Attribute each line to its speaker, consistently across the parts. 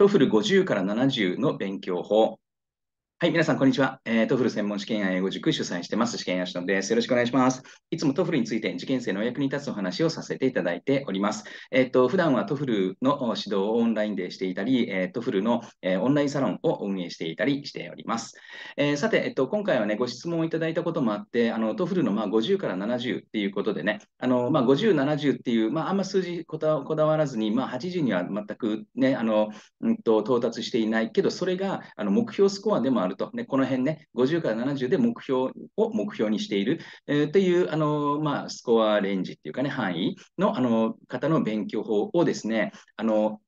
Speaker 1: トフル50から70の勉強法、はい、皆さん、こんにちは。えー、トフル専門試験や英語塾主催してます、試験やしのです。よろしくお願いします。いつもトフルについて受験生のお役に立つお話をさせていただいております。えっ、ー、と、普段はトフルの指導をオンラインでしていたり、えー、トフルの、えー、オンラインサロンを運営していたりしております。えー、さて、えっ、と、今回はね、ご質問をいただいたこともあって、あの、トフルのまあ50から70っていうことでね、あの、まあ50、70っていう、まああんま数字こだわらずに、まあ80には全くね、あの、うんと到達していないけど、それがあの目標スコアでもあるると、ね、この辺ね、50から70で目標を目標にしている、えー、という、あのまあ、スコアレンジっていうかね、範囲の、あの方の勉強法をですね、あの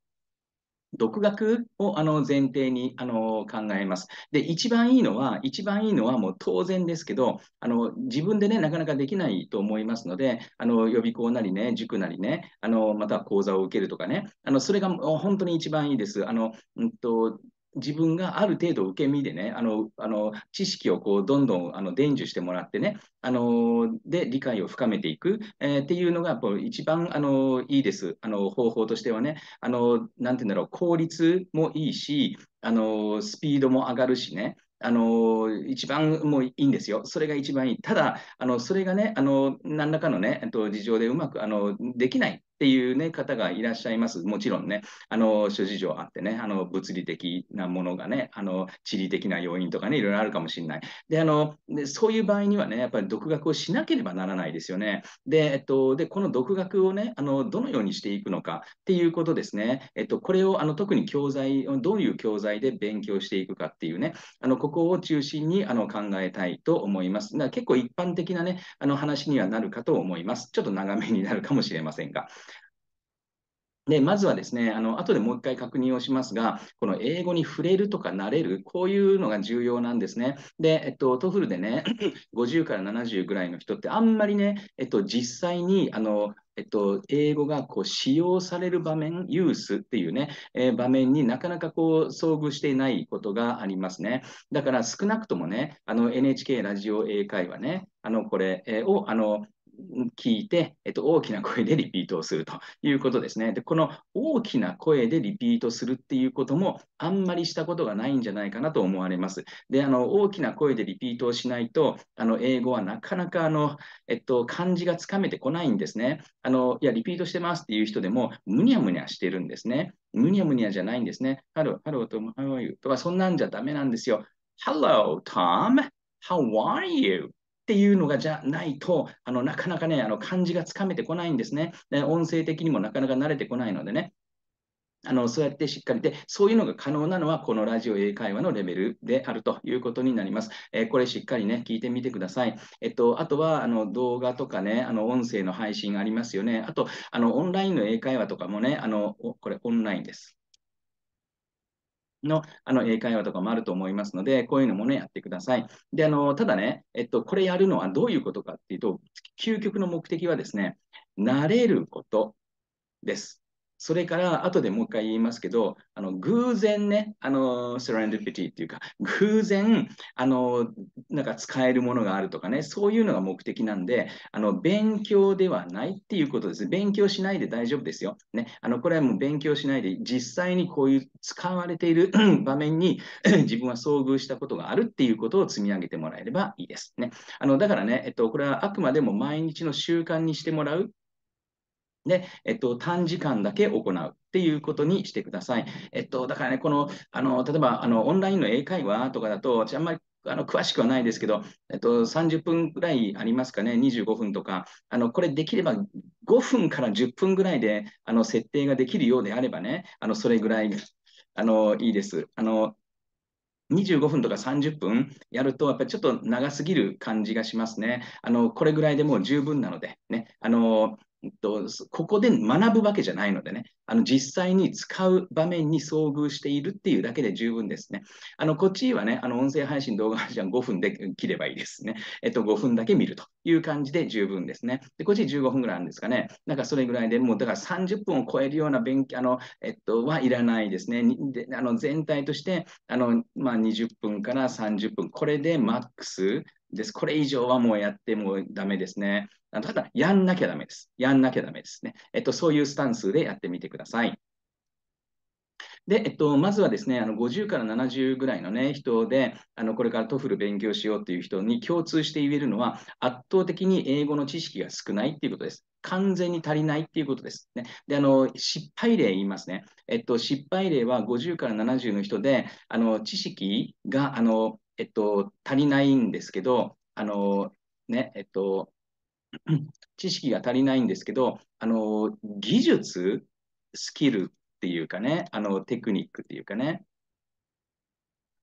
Speaker 1: 独学をあの前提にあの考えます。で、一番いいのは、一番いいのはもう当然ですけど、あの自分でね、なかなかできないと思いますので、あの予備校なりね、塾なりね、あのまたは講座を受けるとかね、あのそれが本当に一番いいです。あの、うんと自分がある程度受け身でね、あの、あの、知識をこう、どんどん、あの、伝授してもらってね、あの、で、理解を深めていく、えー、っていうのが、こう、一番、あの、いいです。あの、方法としてはね、あの、なんていうんだろう、効率もいいし、あの、スピードも上がるしね、あの、一番もういいんですよ。それが一番いい。ただ、あの、それがね、あの、何らかのね、えっと、事情でうまく、あの、できないっていう、ね、方がいらっしゃいます。もちろんね、あの諸事情あってね、あの物理的なものがね、あの地理的な要因とかね、いろいろあるかもしれない。であので、そういう場合にはね、やっぱり独学をしなければならないですよね。で、えっと、でこの独学をねあの、どのようにしていくのかっていうことですね。えっと、これをあの特に教材、どういう教材で勉強していくかっていうね、あのここを中心にあの考えたいと思います。だから結構一般的なね、あの話にはなるかと思います。ちょっと長めになるかもしれませんが。で、まずはですね、あの、後でもう一回確認をしますが、この英語に触れるとか慣れる、こういうのが重要なんですね。で、えっと、トフルでね、50 から70ぐらいの人って、あんまりね、えっと、実際に、あの、えっと、英語がこう使用される場面、ユースっていうね、えー、場面になかなかこう遭遇していないことがありますね。だから少なくともね、あの NHK ラジオ英会話ね、あのこれをあの聞いて、えっと、大きな声でリピートをするということですね。で、この大きな声でリピートするっていうことも、あんまりしたことがないんじゃないかなと思われます。で、あの、大きな声でリピートをしないと、あの、英語はなかなか、あの、えっと、漢字がつかめてこないんですね。あの、いや、リピートしてますっていう人でも、むにゃむにゃしてるんですね。むにゃむにゃじゃないんですね。ハロー、ハローと、How a とか、そんなんじゃダメなんですよ。Hello, Tom. How are you? っていうのがじゃないと、あのなかなかね、あの漢字がつかめてこないんですね。音声的にもなかなか慣れてこないのでね。あのそうやってしっかりで、そういうのが可能なのは、このラジオ英会話のレベルであるということになります。えー、これしっかりね、聞いてみてください。えっと、あとはあの動画とかね、あの音声の配信ありますよね。あと、あのオンラインの英会話とかもね、あのこれオンラインです。のあの英会話とかもあると思いますので、こういうのもね、やってください。で、あの、ただね、えっと、これやるのはどういうことかっていうと、究極の目的はですね、慣れることです。それから、後でもう一回言いますけど、あの偶然ね、あの、セレンディピティっていうか、偶然、あの、なんか使えるものがあるとかね、そういうのが目的なんで、あの、勉強ではないっていうことです。勉強しないで大丈夫ですよ。ね、あの、これはもう勉強しないで、実際にこういう使われている 場面に 自分は遭遇したことがあるっていうことを積み上げてもらえればいいです。ね。あの、だからね、えっと、これはあくまでも毎日の習慣にしてもらうで、えっと、短時間だけ行うっていうことにしてください。えっと、だからね、この、あの、例えば、あの、オンラインの英会話とかだと、私あんまりあの詳しくはないですけど、えっと、30分ぐらいありますかね、25分とか、あのこれできれば5分から10分ぐらいであの設定ができるようであればね、あのそれぐらいあのいいです。あの25分とか30分やると、やっぱりちょっと長すぎる感じがしますね。あのこれぐらいでもう十分なので、ね、あのここで学ぶわけじゃないのでね、あの実際に使う場面に遭遇しているっていうだけで十分ですね。あのこっちはね、あの音声配信、動画配信は5分で切ればいいですね。えっと、5分だけ見るという感じで十分ですね。で、こっち15分ぐらいあるんですかね。なんかそれぐらいでもう、だから30分を超えるような勉強あの、えっと、はいらないですね。であの全体としてあの、まあ、20分から30分、これでマックスです。これ以上はもうやってもダメですね。ただ、やんなきゃダメです。やんなきゃダメですね。えっと、そういうスタンスでやってみてください。で、えっと、まずはですね、あの50から70ぐらいの、ね、人で、あのこれからトフル勉強しようっていう人に共通して言えるのは、圧倒的に英語の知識が少ないっていうことです。完全に足りないっていうことです、ね。で、あの、失敗例言いますね。えっと、失敗例は50から70の人で、あの、知識が、あの、えっと、足りないんですけど、あの、ね、えっと、知識が足りないんですけど、あの、技術、スキルっていうかね、あの、テクニックっていうかね、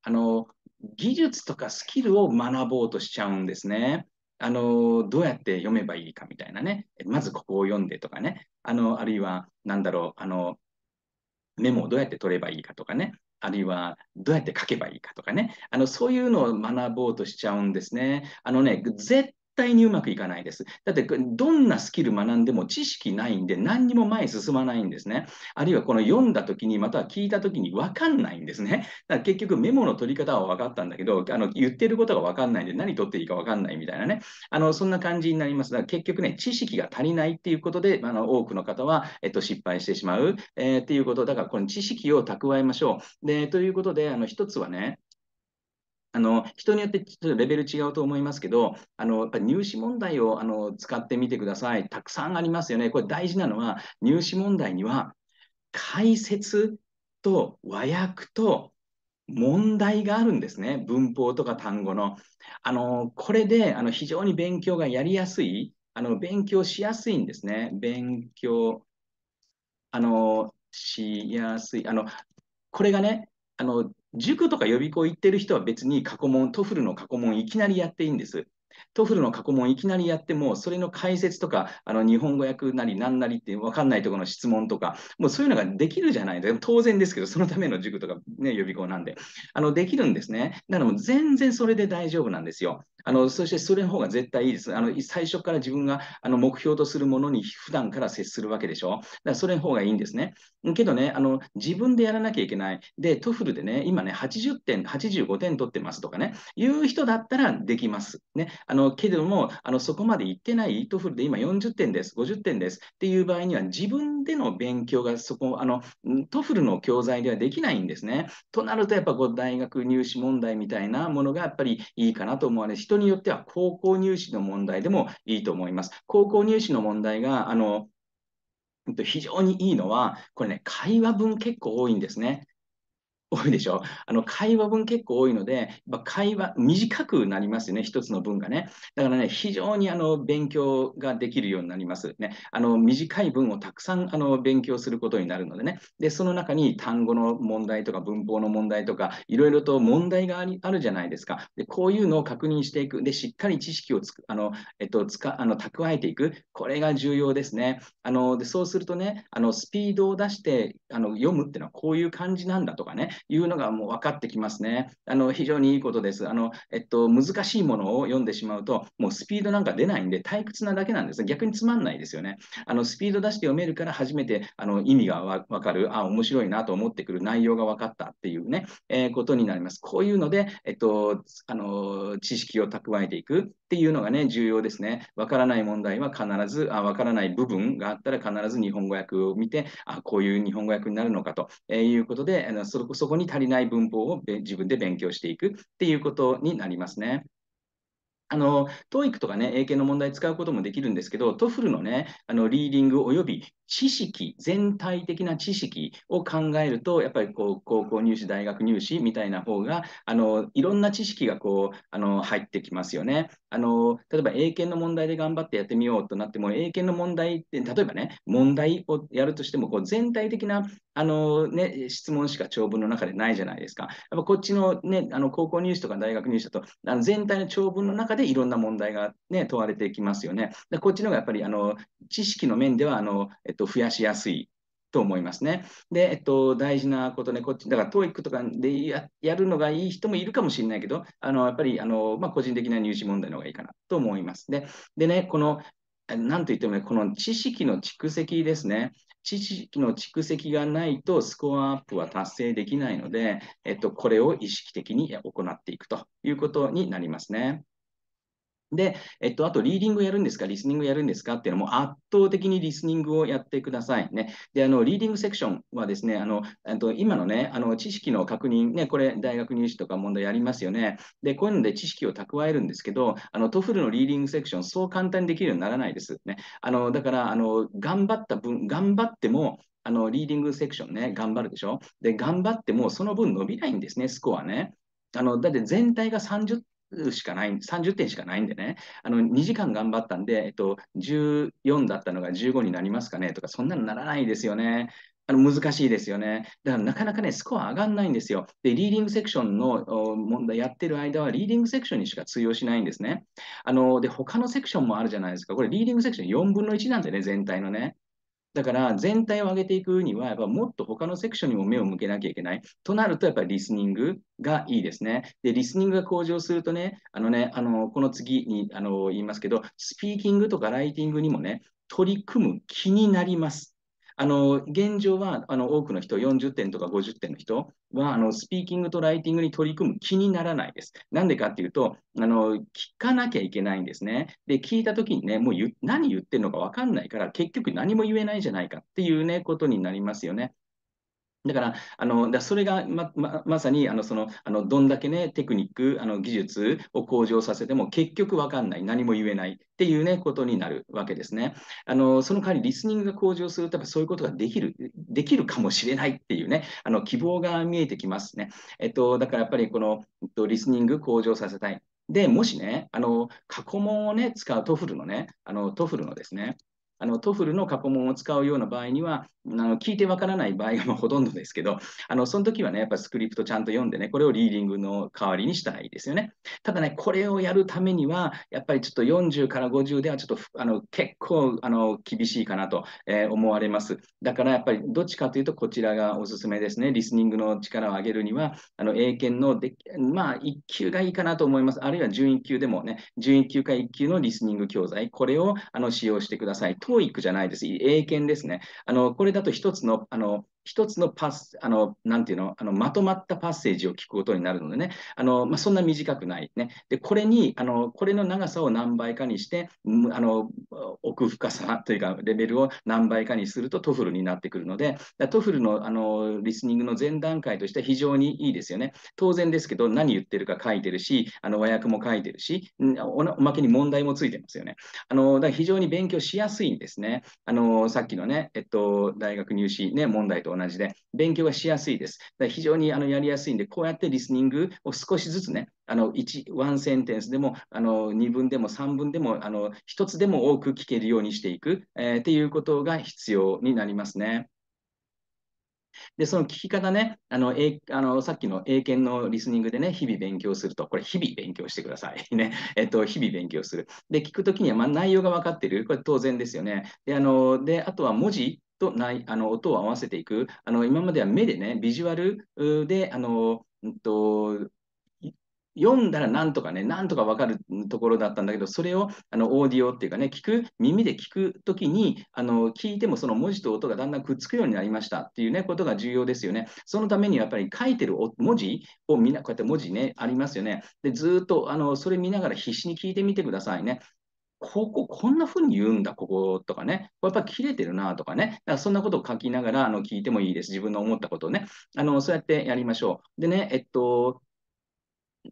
Speaker 1: あの、技術とかスキルを学ぼうとしちゃうんですね。あの、どうやって読めばいいかみたいなね。まずここを読んでとかね。あの、あるいは、何だろう、あの、メモをどうやって取ればいいかとかね。あるいはどうやって書けばいいかとかね、あのそういうのを学ぼうとしちゃうんですね。あのね、絶対にうまくいかないです。だって、どんなスキル学んでも知識ないんで、何にも前進まないんですね。あるいはこの読んだ時に、または聞いた時に分かんないんですね。だから結局メモの取り方は分かったんだけど、あの言ってることが分かんないんで、何取っていいか分かんないみたいなね。あのそんな感じになります。だから結局ね、知識が足りないっていうことで、あの多くの方は、えっと、失敗してしまう、えー、っていうこと。だから、この知識を蓄えましょう。で、ということで、あの一つはね、あの人によってちょっとレベル違うと思いますけど、あのやっぱ入試問題をあの使ってみてください。たくさんありますよね。これ大事なのは、入試問題には解説と和訳と問題があるんですね。文法とか単語の。あのこれであの非常に勉強がやりやすい、あの勉強しやすいんですね。勉強あのしやすい。あのこれがねあの塾とか予備校行ってる人は別に過去問、トフルの過去問いきなりやっていいんです。トフルの過去問いきなりやっても、それの解説とか、あの日本語訳なり何なりって分かんないところの質問とか、もうそういうのができるじゃないですか。当然ですけど、そのための塾とか、ね、予備校なんで、あのできるんですね。なので、全然それで大丈夫なんですよ。あのそしてそれの方が絶対いいです。あの最初から自分があの目標とするものに普段から接するわけでしょ。だからそれの方がいいんですね。けどね、あの自分でやらなきゃいけない。で、トフルでね、今ね、80点、85点取ってますとかね、いう人だったらできます。ね、あのけどもあの、そこまでいってない、トフルで今40点です、50点ですっていう場合には、自分での勉強がそこ、あのトフルの教材ではできないんですね。となると、やっぱこう大学入試問題みたいなものがやっぱりいいかなと思われ、人によっては高校入試の問題でもいいと思います。高校入試の問題が、あの、非常にいいのは、これね、会話文結構多いんですね。多いでしょあの会話文結構多いので、まあ、会話短くなりますよね、一つの文がね。だからね、非常にあの勉強ができるようになります。ね、あの短い文をたくさんあの勉強することになるのでね。で、その中に単語の問題とか文法の問題とか、いろいろと問題がありあるじゃないですか。で、こういうのを確認していく。で、しっかり知識をつくあの、えっと、つかあの蓄えていく。これが重要ですね。あのでそうするとね、あのスピードを出してあの読むっていうのはこういう感じなんだとかね。いうのがもう分かってきますね。あの非常にいいことです。あのえっと、難しいものを読んでしまうと、もうスピードなんか出ないんで、退屈なだけなんです。逆につまんないですよね。あのスピード出して読めるから、初めてあの意味が分かる、あ、面白いなと思ってくる内容が分かったっていうね、えー、ことになります。こういうので、えっと、あの知識を蓄えていくっていうのがね、重要ですね。分からない問題は必ず、あ分からない部分があったら必ず日本語訳を見て、あこういう日本語訳になるのかということで、あのそこそこに足りない文法を自分で勉強していくっていうことになりますね。あの、TOEIC とかね、英検の問題使うこともできるんですけど、TOEFL のね、あの、リーディングおよび知識、全体的な知識を考えると、やっぱりこう、高校入試、大学入試みたいな方が、あの、いろんな知識がこう、あの、入ってきますよね。あの、例えば英検の問題で頑張ってやってみようとなっても、英検の問題って、例えばね、問題をやるとしても、こう、全体的なあのね、質問しか長文の中でないじゃないですか。やっぱこっちの,、ね、あの高校入試とか大学入試だと、あの全体の長文の中でいろんな問題が、ね、問われてきますよね。でこっちの方がやっぱりあの知識の面ではあの、えっと、増やしやすいと思いますね。で、えっと、大事なことね、こっち、だから TOEIC とかでやるのがいい人もいるかもしれないけど、あのやっぱりあの、まあ、個人的な入試問題の方がいいかなと思います。で、でね、この、なんといってもね、この知識の蓄積ですね。知識の蓄積がないとスコアアップは達成できないので、えっと、これを意識的に行っていくということになりますね。で、えっと、あと、リーディングやるんですか、リスニングやるんですかっていうのも、圧倒的にリスニングをやってくださいね。で、あの、リーディングセクションはですね、あの、あと今のね、あの、知識の確認、ね、これ、大学入試とか問題やりますよね。で、こういうので知識を蓄えるんですけど、あの、トフルのリーディングセクション、そう簡単にできるようにならないです。ね。あの、だから、あの、頑張った分、頑張っても、あの、リーディングセクションね、頑張るでしょ。で、頑張っても、その分伸びないんですね、スコアね。あの、だって全体が30しかない、30点しかないんでね、あの2時間頑張ったんで、えっと、14だったのが15になりますかねとか、そんなのならないですよね。あの難しいですよね。だからなかなかね、スコア上がんないんですよ。で、リーディングセクションの問題やってる間は、リーディングセクションにしか通用しないんですね。あの、で、他のセクションもあるじゃないですか。これ、リーディングセクション4分の1なんでね、全体のね。だから全体を上げていくには、やっぱもっと他のセクションにも目を向けなきゃいけない。となると、やっぱりリスニングがいいですね。で、リスニングが向上するとね、あのね、あの、この次にあの言いますけど、スピーキングとかライティングにもね、取り組む気になります。あの、現状は、あの、多くの人、40点とか50点の人は、あの、スピーキングとライティングに取り組む気にならないです。なんでかっていうと、あの、聞かなきゃいけないんですね。で、聞いた時にね、もう何言ってるのかわかんないから、結局何も言えないじゃないかっていうね、ことになりますよね。だから、あのだそれがまままさにあのそのあのどんだけ、ね、テクニックあの、技術を向上させても結局分かんない、何も言えないっていう、ね、ことになるわけですね。あのその代わりリスニングが向上すると、そういうことができるできるかもしれないっていうね、あの希望が見えてきますね。えっと、だからやっぱりこの、えっと、リスニング向上させたい。で、もしね、あの過去問を、ね、使うトフルのね、あのトフルのですね、あのトフルの過去問を使うような場合には、あの聞いてわからない場合がほとんどですけど、あのその時はね、やっぱスクリプトちゃんと読んでね、これをリーディングの代わりにしたらいいですよね。ただね、これをやるためには、やっぱりちょっと40から50ではちょっとあの結構あの厳しいかなと、えー、思われます。だからやっぱりどっちかというと、こちらがおすすめですね。リスニングの力を上げるには、あの英検ので、まあ、1級がいいかなと思います。あるいは準1級でもね、準1級か1級のリスニング教材、これをあの使用してください。教育じゃないです。英検ですね。あの、これだと一つの、あの、一つのパス、あの、なんていうの、あの、まとまったパッセージを聞くことになるのでね、あの、まあ、そんな短くないね。で、これに、あの、これの長さを何倍かにして、あの、奥深さというか、レベルを何倍かにするとトフルになってくるので、トフルの、あの、リスニングの前段階としては非常にいいですよね。当然ですけど、何言ってるか書いてるし、あの、和訳も書いてるし、おまけに問題もついてますよね。あの、だから非常に勉強しやすいんですね。あの、さっきのね、えっと、大学入試ね、問題と同じで、勉強がしやすいです。だ非常にあのやりやすいんで、こうやってリスニングを少しずつね、あの1、ワンセンテンスでも、あの2文でも3文でも、あの1つでも多く聞けるようにしていく、えー、っていうことが必要になりますね。で、その聞き方ね、あの、えあのさっきの英検のリスニングでね、日々勉強すると、これ日々勉強してください。ね、えっと、日々勉強する。で、聞くときには、まあ、内容が分かってる。これ当然ですよね。で、あの、で、あとは文字とないあの音を合わせていくあの今までは目でねビジュアルであの、うんと、読んだらなんとかね、なんとかわかるところだったんだけど、それをあのオーディオっていうかね、聞く、耳で聞くときに、あの聞いてもその文字と音がだんだんくっつくようになりましたっていうね、ことが重要ですよね。そのためにやっぱり書いてる文字をみんな、こうやって文字ね、ありますよね。で、ずっとあのそれ見ながら必死に聞いてみてくださいね。ここ、こんな風に言うんだ、こことかね。やっぱ切れてるなとかね。だからそんなことを書きながら、あの、聞いてもいいです。自分の思ったことをね。あの、そうやってやりましょう。でね、えっと、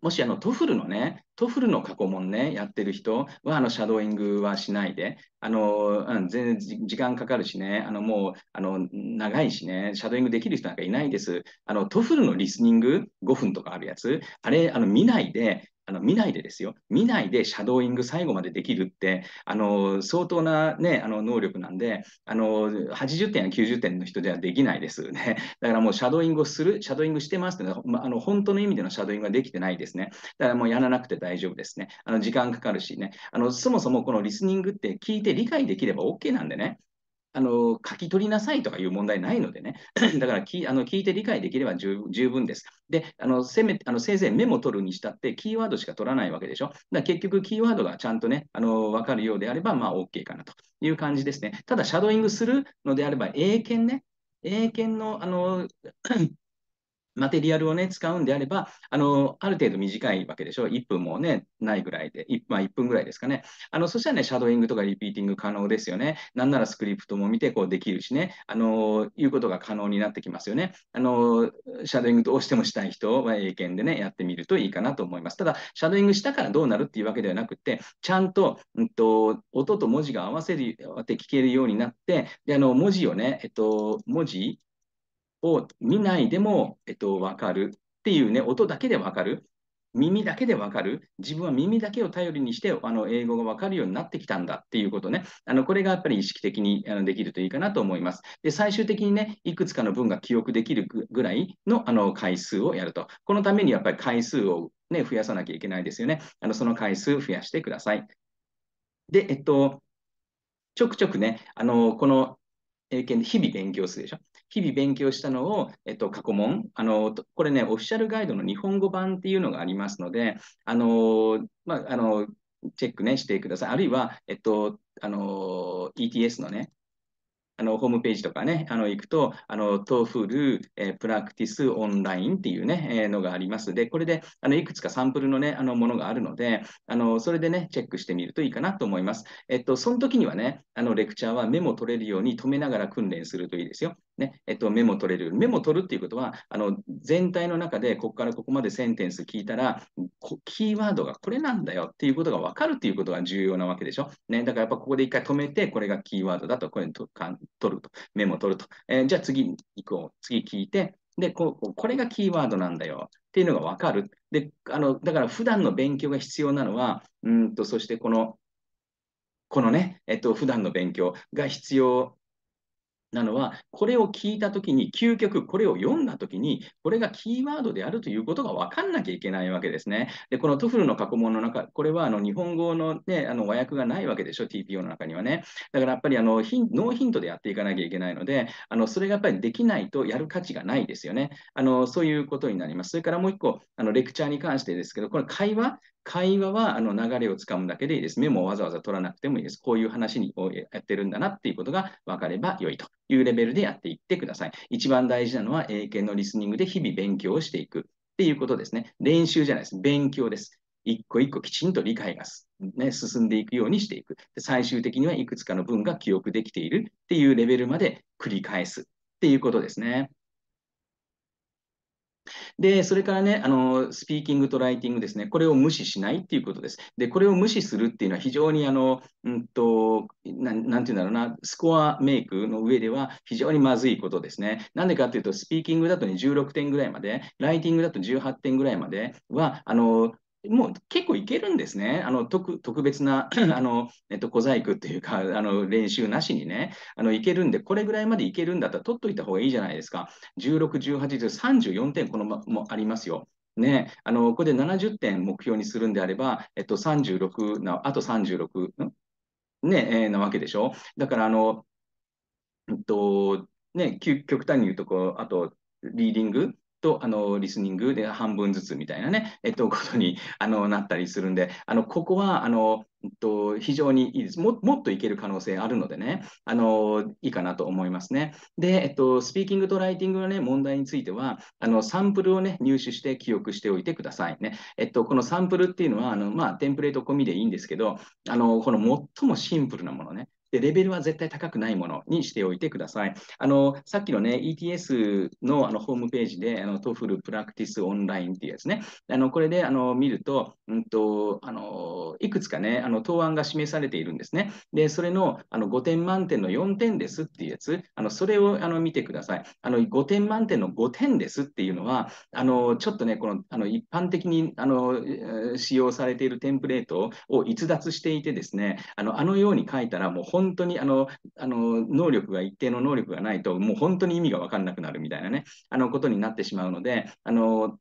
Speaker 1: もしあのトフルのね、トフルの過去問ね、やってる人はあのシャドーイングはしないで、あの、うん、全然時間かかるしね、あのもうあの長いしね、シャドーイングできる人なんかいないです。あのトフルのリスニング5分とかあるやつ、あれあの見ないで、あの見ないでですよ、見ないでシャドーイング最後までできるって、あの相当な、ね、あの能力なんであの、80点や90点の人ではできないですね。だからもうシャドーイングをする、シャドーイングしてますって、は、まあの本当の意味でのシャドーイングはできてないですね。だからもうやらなくて大丈夫ですね。あの時間かかるしねあの、そもそもこのリスニングって聞いて理解できれば OK なんでね、あの書き取りなさいとかいう問題ないのでね、だからきあの聞いて理解できれば十分です。で、あのせめあのせいぜいメモ取るにしたって、キーワードしか取らないわけでしょ。だ結局、キーワードがちゃんとね、あの分かるようであれば、まあ OK かなという感じですね。ただ、シャドーイングするのであれば、英検ね、英検のあのマテリアルをね、使うんであれば、あの、ある程度短いわけでしょ。1分もね、ないぐらいで、1, まあ、1分ぐらいですかね。あの、そしたらね、シャドーイングとかリピーティング可能ですよね。なんならスクリプトも見て、こうできるしね、あの、いうことが可能になってきますよね。あの、シャドーイングどうしてもしたい人は英検でね、やってみるといいかなと思います。ただ、シャドーイングしたからどうなるっていうわけではなくて、ちゃんと、うんと、音と文字が合わせる、合わて聞けるようになって、で、あの、文字をね、えっと、文字、を見ないでも、えっと、わかるっていうね、音だけでわかる。耳だけでわかる。自分は耳だけを頼りにして、あの、英語がわかるようになってきたんだっていうことね。あの、これがやっぱり意識的にあのできるといいかなと思います。で、最終的にね、いくつかの文が記憶できるぐらいの、あの、回数をやると。このためにやっぱり回数をね、増やさなきゃいけないですよね。あの、その回数増やしてください。で、えっと、ちょくちょくね、あの、この英検で日々勉強するでしょ。日々勉強したのを、えっと、過去問あの、これね、オフィシャルガイドの日本語版っていうのがありますので、あのまあ、あのチェック、ね、してください。あるいは、えっと、あの ETS のね、あのホームページとかね、あの行くと、あの、トーフル、えプラクティスオンラインっていうね、えー、のがあります。で、これで、あの、いくつかサンプルのね、あの、ものがあるので、あの、それでね、チェックしてみるといいかなと思います。えっと、その時にはね、あの、レクチャーはメモ取れるように止めながら訓練するといいですよ。ね、えっと、メモ取れる。メモ取るっていうことは、あの、全体の中で、ここからここまでセンテンス聞いたら、キーワードがこれなんだよっていうことが分かるっていうことが重要なわけでしょ。ね、だからやっぱここで一回止めて、これがキーワードだと、これとか取ると、メモ取ると。えー、じゃあ次行こう。次聞いて、でこ、これがキーワードなんだよっていうのが分かる。で、あの、だから普段の勉強が必要なのは、うんと、そしてこの、このね、えっと、普段の勉強が必要なのは、これを聞いたときに、究極これを読んだときに、これがキーワードであるということが分かんなきゃいけないわけですね。で、このトフルの過去問の中、これはあの日本語の,、ね、あの和訳がないわけでしょ、TPO の中にはね。だからやっぱりあのヒンノーヒントでやっていかなきゃいけないので、あのそれがやっぱりできないとやる価値がないですよね。あのそういうことになります。それからもう一個、あのレクチャーに関してですけど、これ会話、会話はあの流れをつかむだけでいいです。メモをわざわざ取らなくてもいいです。こういう話にやってるんだなっていうことが分かれば良いというレベルでやっていってください。一番大事なのは英検のリスニングで日々勉強をしていくっていうことですね。練習じゃないです。勉強です。一個一個きちんと理解が、ね、進んでいくようにしていく。最終的にはいくつかの文が記憶できているっていうレベルまで繰り返すっていうことですね。で、それからね、あの、スピーキングとライティングですね、これを無視しないっていうことです。で、これを無視するっていうのは非常に、あの、うんと、ななんていうんだろうな、スコアメイクの上では非常にまずいことですね。なんでかっていうと、スピーキングだと2 16点ぐらいまで、ライティングだと18点ぐらいまでは、あの、もう結構いけるんですね。あの特特別な あの、えっと、小細工っていうかあの練習なしにねあのいけるんでこれぐらいまでいけるんだったら取っといた方がいいじゃないですか。16、18で34点このまもありますよ。ね、あのこれで70点目標にするんであれば、えっと、36なあと36ね、えー、なわけでしょ。だからあの、えっとね、極端に言うとこうあとリーディングと、あの、リスニングで半分ずつみたいなね、えっと、ことに、あの、なったりするんで、あの、ここは、あの、えっと、非常にいいですも。もっといける可能性あるのでね、あの、いいかなと思いますね。で、えっと、スピーキングとライティングのね、問題については、あの、サンプルをね、入手して記憶しておいてくださいね。えっと、このサンプルっていうのは、あの、まあ、テンプレート込みでいいんですけど、あの、この最もシンプルなものね、で、レベルは絶対高くないものにしておいてください。あの、さっきのね、ETS のあのホームページで、トフルプラクティスオンラインっていうやつね。あの、これで、あの、見ると、うんと、あの、いくつかね、あの、答案が示されているんですね。で、それの、あの、5点満点の4点ですっていうやつ、あの、それを、あの、見てください。あの、5点満点の5点ですっていうのは、あの、ちょっとね、この、あの、一般的に、あの、使用されているテンプレートを逸脱していてですね、あの、あのように書いたら、もう本当にあの、あの、能力が一定の能力がないと、もう本当に意味が分かんなくなるみたいなね、あのことになってしまうので、あの、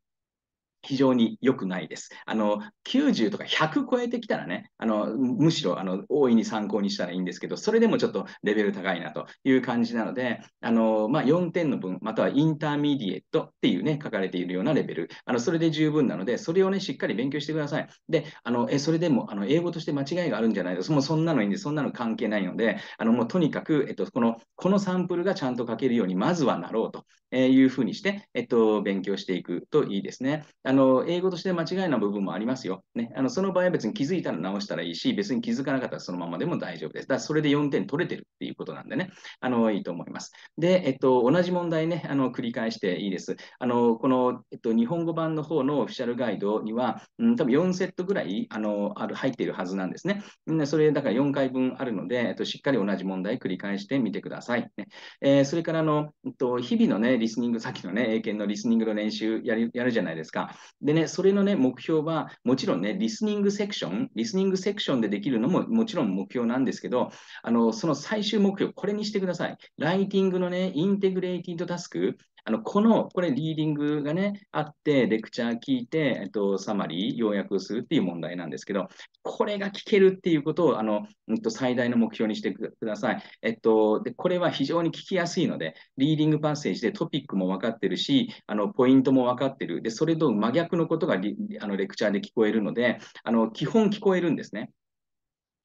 Speaker 1: 非常に良くないです。あの、90とか100超えてきたらね、あの、むしろ、あの、大いに参考にしたらいいんですけど、それでもちょっとレベル高いなという感じなので、あの、まあ、4点の分、またはインターミディエットっていうね、書かれているようなレベル、あの、それで十分なので、それをね、しっかり勉強してください。で、あの、え、それでも、あの、英語として間違いがあるんじゃないですもうそんなのいいんで、そんなの関係ないので、あの、もうとにかく、えっと、この、このサンプルがちゃんと書けるように、まずはなろうというふうにして、えっと、勉強していくといいですね。あのの、英語として間違いな部分もありますよ。ね、あのその場合は別に気づいたら直したらいいし、別に気づかなかったらそのままでも大丈夫です。だからそれで4点取れてるっていうことなんでね、あのいいと思います。で、えっと、同じ問題ね、あの繰り返していいです。あのこの、えっと、日本語版の方のオフィシャルガイドには、うん、多分4セットぐらいあのある入っているはずなんですね。それだから4回分あるので、えっと、しっかり同じ問題繰り返してみてください。ねえー、それからあの、えっと、日々のね、リスニング、さっきのね、英検のリスニングの練習やるじゃないですか。でね、それのね、目標は、もちろんね、リスニングセクション、リスニングセクションでできるのももちろん目標なんですけど、あの、その最終目標、これにしてください。ライティングのね、インテグレイティッドタスク、あの、この、これリーディングがね、あって、レクチャー聞いて、えっと、サマリー、要約するっていう問題なんですけど、これが聞けるっていうことを、あの、うん、と最大の目標にしてください。えっと、で、これは非常に聞きやすいので、リーディングパッセージでトピックも分かってるし、あの、ポイントも分かってる。で、それと真逆のことがあのレクチャーで聞こえるので、あの、基本聞こえるんですね。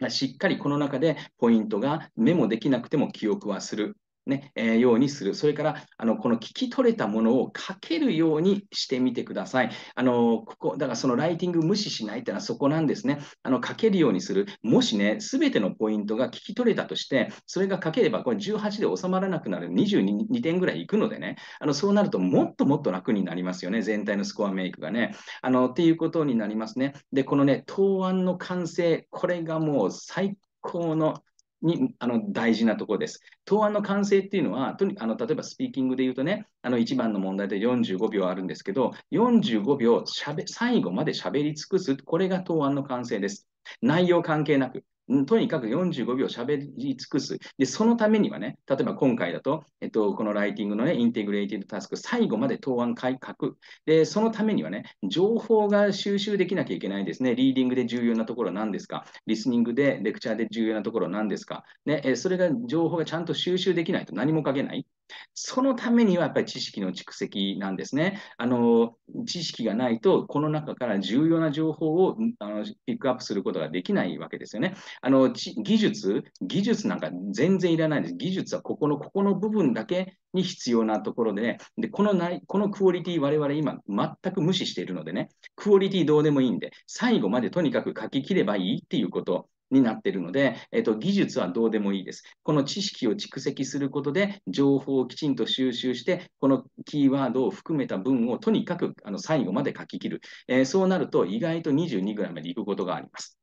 Speaker 1: しっかりこの中でポイントがメモできなくても記憶はするね、えー、ようにする。それから、あの、この聞き取れたものを書けるようにしてみてください。あの、ここ、だからそのライティング無視しないっていうのはそこなんですね。あの、書けるようにする。もしね、すべてのポイントが聞き取れたとして、それが書ければ、これ18で収まらなくなる22点ぐらいいくのでね、あの、そうなるともっともっと楽になりますよね。全体のスコアメイクがね。あの、っていうことになりますね。で、このね、答案の完成、これがもう最高のにあの大事なところです。答案の完成っていうのは、とにあの例えばスピーキングで言うとね、あの1番の問題で45秒あるんですけど、45秒しゃべ最後まで喋り尽くす、これが答案の完成です。内容関係なく、とにかく45秒喋り尽くす。で、そのためにはね、例えば今回だと、えっと、このライティングのね、インテグレーティブタスク、最後まで答案書く。で、そのためにはね、情報が収集できなきゃいけないですね。リーディングで重要なところは何ですかリスニングで、レクチャーで重要なところは何ですかね、えそれが情報がちゃんと収集できないと何も書けない。そのためにはやっぱり知識の蓄積なんですね。あの知識がないと、この中から重要な情報をあのピックアップすることができないわけですよね。あの技術、技術なんか全然いらないです。技術はここの、ここの部分だけに必要なところで、ね、でこのないこのクオリティ、我々今全く無視しているのでね、クオリティどうでもいいんで、最後までとにかく書き切ればいいっていうことになっているので、えっと、技術はどうでもいいです。この知識を蓄積することで、情報をきちんと収集して、このキーワードを含めた文をとにかくあの最後まで書き切る、えー、そうなると、意外と22ぐらいまでいくことがあります。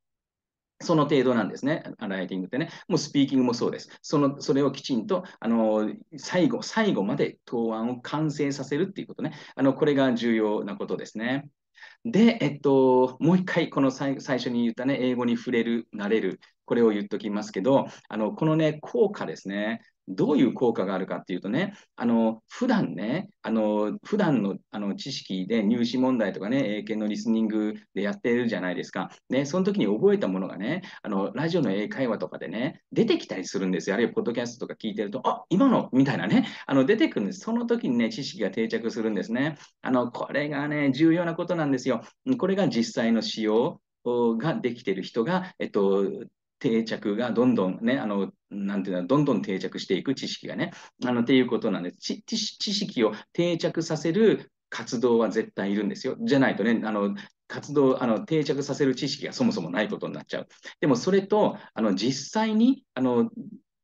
Speaker 1: その程度なんですね、ライティングってね。もうスピーキングもそうです。そのそれをきちんとあの最後、最後まで答案を完成させるっていうことね。あのこれが重要なことですね。で、えっと、もう一回、この最初に言ったね、英語に触れる、慣れる、これを言っときますけど、あのこのね、効果ですね。どういう効果があるかっていうとね、あの、普段ね、あの、普段のあの知識で入試問題とかね、英検のリスニングでやってるじゃないですか。ね、その時に覚えたものがね、あの、ラジオの英会話とかでね、出てきたりするんですよ。あるいは、ポッドキャストとか聞いてると、あ、今のみたいなね、あの、出てくるんです。その時にね、知識が定着するんですね。あの、これがね、重要なことなんですよ。これが実際の使用ができてる人が、えっと、定着がどんどんね、あの、なんていうの、どんどん定着していく知識がね、あの、っていうことなんです。知識を定着させる活動は絶対いるんですよ。じゃないとね、あの、活動、あの、定着させる知識がそもそもないことになっちゃう。でも、それと、あの、実際に、あの、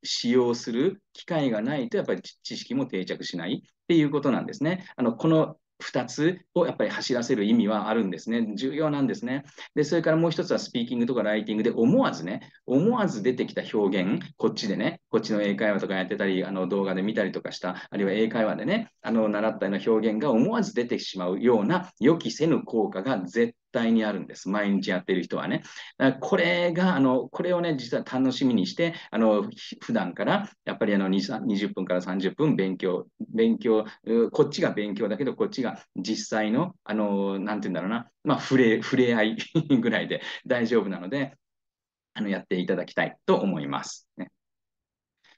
Speaker 1: 使用する機会がないと、やっぱり知識も定着しないっていうことなんですね。あの、この2つをやっぱり走らせる意味はあるんですね。重要なんですね。で、それからもう1つはスピーキングとかライティングで思わずね、思わず出てきた表現、こっちでね、こっちの英会話とかやってたり、あの動画で見たりとかした、あるいは英会話でね、あの習ったような表現が思わず出てしまうような予期せぬ効果が絶対にあるんです。毎日やってる人はね。だからこれが、あの、これをね、実は楽しみにして、あの、普段から、やっぱりあの20分から30分勉強、勉強、こっちが勉強だけど、こっちが実際の、あの、なんて言うんだろうな、まあ、触れ、触れ合いぐらいで大丈夫なので、あの、やっていただきたいと思います。ね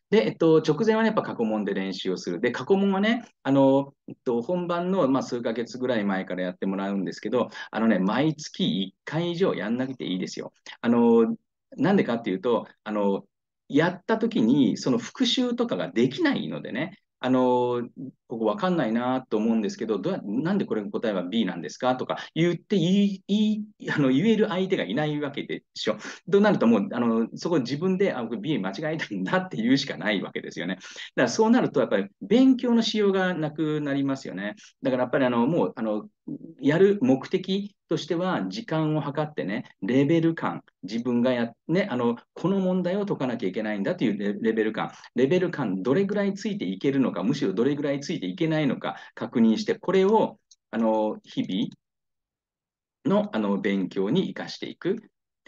Speaker 1: で、えっと、直前はね、やっぱ過去問で練習をする。で、過去問はね、あの、えっと、本番の、まあ、数ヶ月ぐらい前からやってもらうんですけど、あのね、毎月1回以上やんなくていいですよ。あの、なんでかっていうと、あの、やった時に、その復習とかができないのでね、あの、ここわかんないなと思うんですけど、どなんでこれの答えは B なんですかとか言って言いあの言える相手がいないわけでしょ。となるともう、あのそこ自分であ僕 B 間違えたんだって言うしかないわけですよね。だからそうなるとやっぱり勉強のしようがなくなりますよね。だからやっぱりあのもうあのやる目的としては、時間を計ってね、レベル感、自分がや、ね、あの、この問題を解かなきゃいけないんだというレベル感、レベル感、どれぐらいついていけるのか、むしろどれぐらいついていけないのか確認して、これを、あの、日々の、あの、勉強に生かしていく。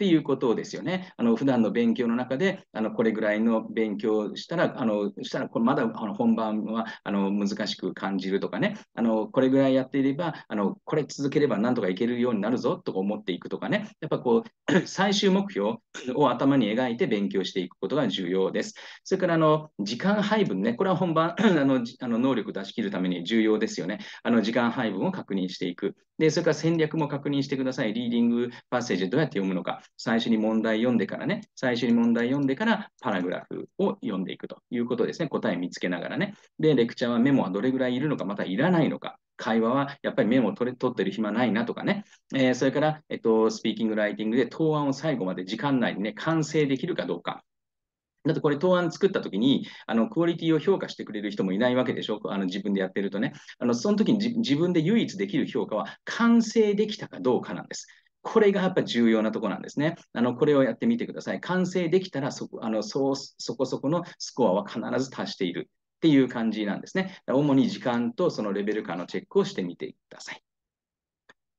Speaker 1: っていうことですよね、あの普段の勉強の中で、あのこれぐらいの勉強したら、あのしたらこれまだあの本番はあの難しく感じるとかね、あのこれぐらいやっていれば、あのこれ続ければなんとかいけるようになるぞとか思っていくとかね、やっぱこう 最終目標を頭に描いて勉強していくことが重要です。それからあの時間配分ね、これは本番 あのあの能力を出し切るために重要ですよね。あの時間配分を確認していく。で、それから戦略も確認してください。リーディングパッセージどうやって読むのか。最初に問題読んでからね、最初に問題読んでからパラグラフを読んでいくということですね。答え見つけながらね。で、レクチャーはメモはどれぐらいいるのか、またいらないのか。会話はやっぱりメモを取れ取ってる暇ないなとかね、えー、それから、えっと、スピーキング、ライティングで答案を最後まで時間内にね、完成できるかどうか。だってこれ答案作った時にあのクオリティを評価してくれる人もいないわけでしょあの自分でやってるとね。あのその時に自分で唯一できる評価は完成できたかどうかなんです。これがやっぱ重要なとこなんですね。あのこれをやってみてください。完成できたらそこあのそそこそこのスコアは必ず達している。っていう感じなんですね。主に時間とそのレベル感のチェックをしてみてください。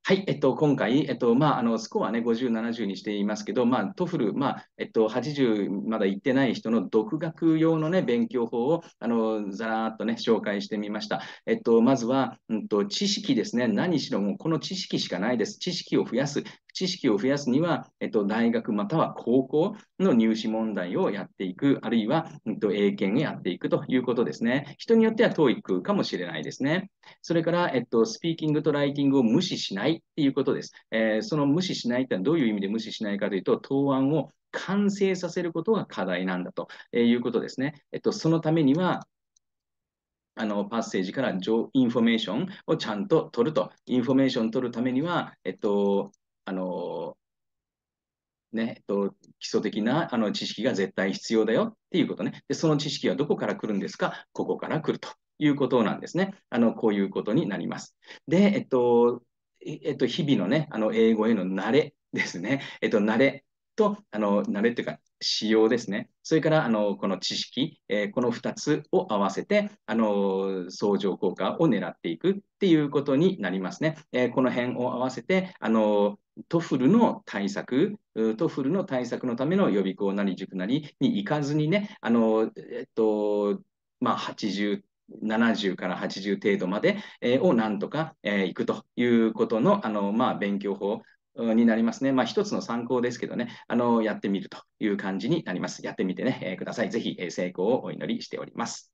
Speaker 1: はい、えっと、今回、えっと、まあ、あの、スコアね、50、70にしていますけど、まあ、トフル、まあ、えっと、80まだ行ってない人の独学用のね、勉強法を、あの、ざらーっとね、紹介してみました。えっと、まずは、うんと、知識ですね。何しろもう、この知識しかないです。知識を増やす。知識を増やすには、えっと、大学または高校の入試問題をやっていく、あるいは、うん、と、英検をやっていくということですね。人によっては TOEIC かもしれないですね。それから、えっと、スピーキングとライティングを無視しない。ないっていうことです。えー、その無視しないってのはどういう意味で無視しないかというと、答案を完成させることが課題なんだということですね。えっと、そのためには、あのパッセージからインフォメーションをちゃんと取ると。インフォメーションを取るためには、えっと、あの、ね、えっと、基礎的なあの知識が絶対必要だよっていうことね。で、その知識はどこから来るんですかここから来るということなんですね。あの、こういうことになります。で、えっと、えっと、日々のね、あの英語への慣れですね。えっと、慣れと、あの、慣れというか、使用ですね。それから、あの、この知識、えー、この2つを合わせて、あの、相乗効果を狙っていくっていうことになりますね。えー、この辺を合わせて、あの、トフルの対策、トフルの対策のための予備校なり塾なりに行かずにね、あの、えっと、まあ、80 70から80程度まで、えー、をなんとか、えー、いくということのあの、まあ、勉強法になりますね。まあ、一つの参考ですけどね、あのやってみるという感じになります。やってみてね、えー、ください。ぜひ、え成功をお祈りしております。